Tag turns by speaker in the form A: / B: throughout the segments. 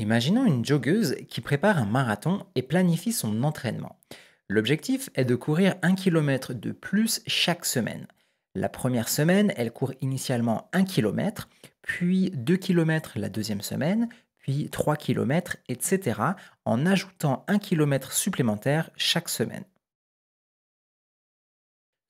A: Imaginons une joggeuse qui prépare un marathon et planifie son entraînement. L'objectif est de courir 1 km de plus chaque semaine. La première semaine, elle court initialement 1 km, puis 2 km la deuxième semaine, puis 3 km, etc., en ajoutant 1 km supplémentaire chaque semaine.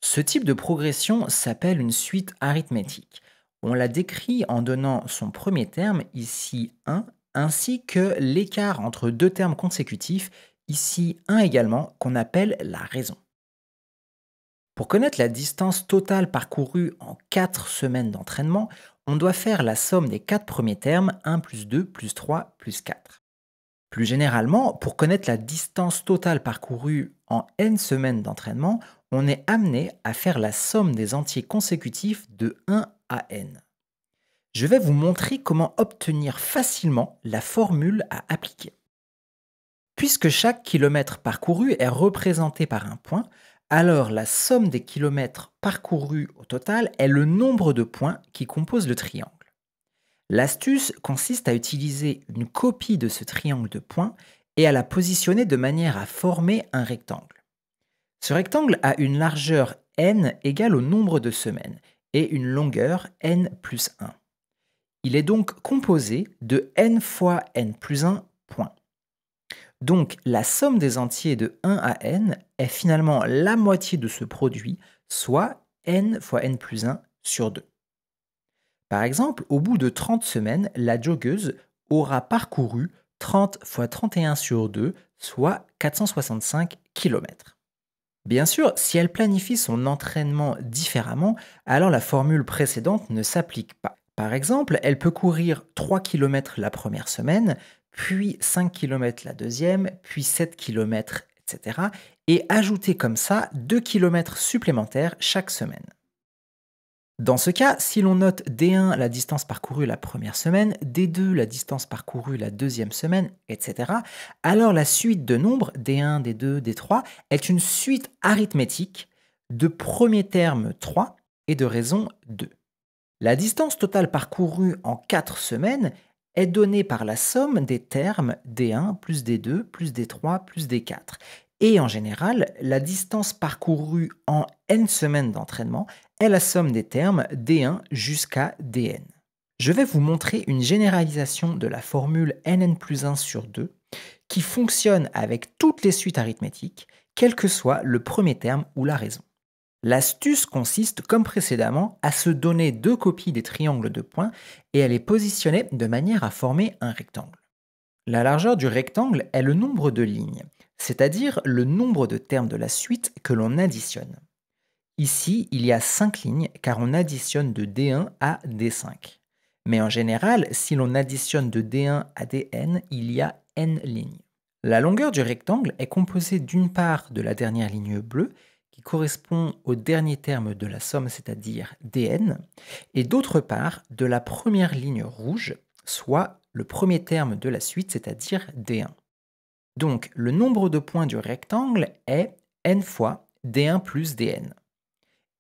A: Ce type de progression s'appelle une suite arithmétique. On la décrit en donnant son premier terme, ici 1, ainsi que l'écart entre deux termes consécutifs, ici 1 également, qu'on appelle la raison. Pour connaître la distance totale parcourue en 4 semaines d'entraînement, on doit faire la somme des 4 premiers termes 1 plus 2 plus 3 plus 4. Plus généralement, pour connaître la distance totale parcourue en n semaines d'entraînement, on est amené à faire la somme des entiers consécutifs de 1 à n je vais vous montrer comment obtenir facilement la formule à appliquer. Puisque chaque kilomètre parcouru est représenté par un point, alors la somme des kilomètres parcourus au total est le nombre de points qui composent le triangle. L'astuce consiste à utiliser une copie de ce triangle de points et à la positionner de manière à former un rectangle. Ce rectangle a une largeur n égale au nombre de semaines et une longueur n plus 1. Il est donc composé de n fois n plus 1 points. Donc la somme des entiers de 1 à n est finalement la moitié de ce produit, soit n fois n plus 1 sur 2. Par exemple, au bout de 30 semaines, la joggeuse aura parcouru 30 fois 31 sur 2, soit 465 km. Bien sûr, si elle planifie son entraînement différemment, alors la formule précédente ne s'applique pas. Par exemple, elle peut courir 3 km la première semaine, puis 5 km la deuxième, puis 7 km, etc. Et ajouter comme ça 2 km supplémentaires chaque semaine. Dans ce cas, si l'on note D1 la distance parcourue la première semaine, D2 la distance parcourue la deuxième semaine, etc., alors la suite de nombres D1, D2, D3 est une suite arithmétique de premier terme 3 et de raison 2. La distance totale parcourue en 4 semaines est donnée par la somme des termes D1 plus D2 plus D3 plus D4. Et en général, la distance parcourue en n semaines d'entraînement est la somme des termes D1 jusqu'à Dn. Je vais vous montrer une généralisation de la formule nn plus 1 sur 2 qui fonctionne avec toutes les suites arithmétiques, quel que soit le premier terme ou la raison. L'astuce consiste, comme précédemment, à se donner deux copies des triangles de points et à les positionner de manière à former un rectangle. La largeur du rectangle est le nombre de lignes, c'est-à-dire le nombre de termes de la suite que l'on additionne. Ici, il y a 5 lignes car on additionne de D1 à D5. Mais en général, si l'on additionne de D1 à Dn, il y a n lignes. La longueur du rectangle est composée d'une part de la dernière ligne bleue qui correspond au dernier terme de la somme, c'est-à-dire dn, et d'autre part de la première ligne rouge, soit le premier terme de la suite, c'est-à-dire d1. Donc le nombre de points du rectangle est n fois d1 plus dn.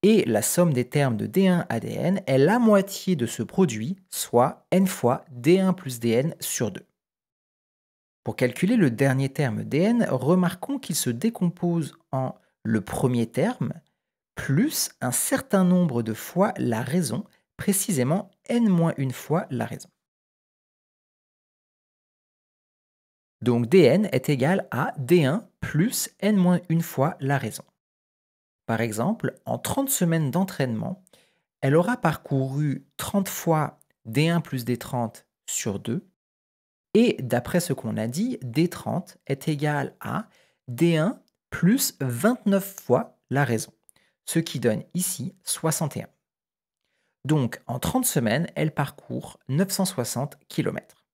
A: Et la somme des termes de d1 à dn est la moitié de ce produit, soit n fois d1 plus dn sur 2. Pour calculer le dernier terme dn, remarquons qu'il se décompose en le premier terme, plus un certain nombre de fois la raison, précisément n-1 fois la raison. Donc dn est égal à d1 plus n-1 fois la raison. Par exemple, en 30 semaines d'entraînement, elle aura parcouru 30 fois d1 plus d30 sur 2, et d'après ce qu'on a dit, d30 est égal à d1 plus 29 fois la raison, ce qui donne ici 61. Donc en 30 semaines, elle parcourt 960 km.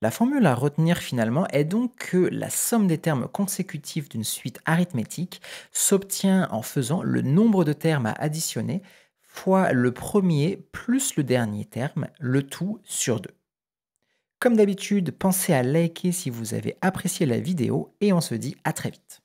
A: La formule à retenir finalement est donc que la somme des termes consécutifs d'une suite arithmétique s'obtient en faisant le nombre de termes à additionner fois le premier plus le dernier terme, le tout sur deux. Comme d'habitude, pensez à liker si vous avez apprécié la vidéo et on se dit à très vite.